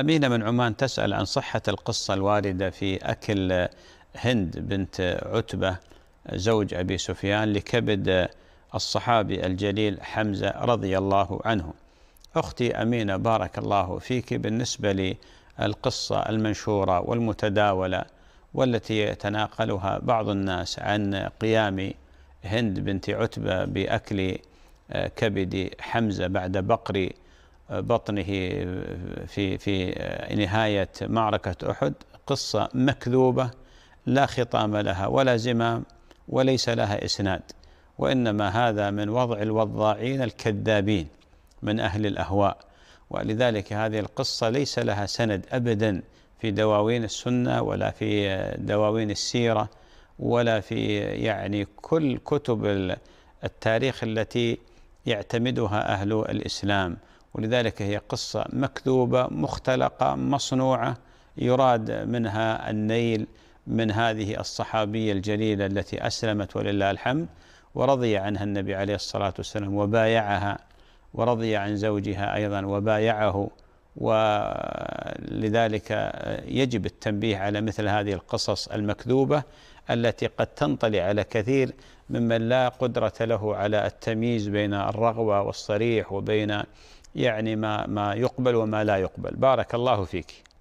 أمينة من عمان تسأل عن صحة القصة الواردة في أكل هند بنت عتبة زوج أبي سفيان لكبد الصحابي الجليل حمزة رضي الله عنه أختي أمينة بارك الله فيك بالنسبة للقصة المنشورة والمتداولة والتي يتناقلها بعض الناس عن قيام هند بنت عتبة بأكل كبد حمزة بعد بقر بطنه في في نهايه معركه احد قصه مكذوبه لا خطام لها ولا زمام وليس لها اسناد وانما هذا من وضع الوضاعين الكذابين من اهل الاهواء ولذلك هذه القصه ليس لها سند ابدا في دواوين السنه ولا في دواوين السيره ولا في يعني كل كتب التاريخ التي يعتمدها اهل الاسلام ولذلك هي قصة مكذوبة مختلقة مصنوعة يراد منها النيل من هذه الصحابية الجليلة التي أسلمت ولله الحمد ورضي عنها النبي عليه الصلاة والسلام وبايعها ورضي عن زوجها أيضا وبايعه ولذلك يجب التنبيه على مثل هذه القصص المكذوبة التي قد تنطلي على كثير ممن لا قدرة له على التمييز بين الرغوة والصريح وبين يعني ما ما يقبل وما لا يقبل بارك الله فيك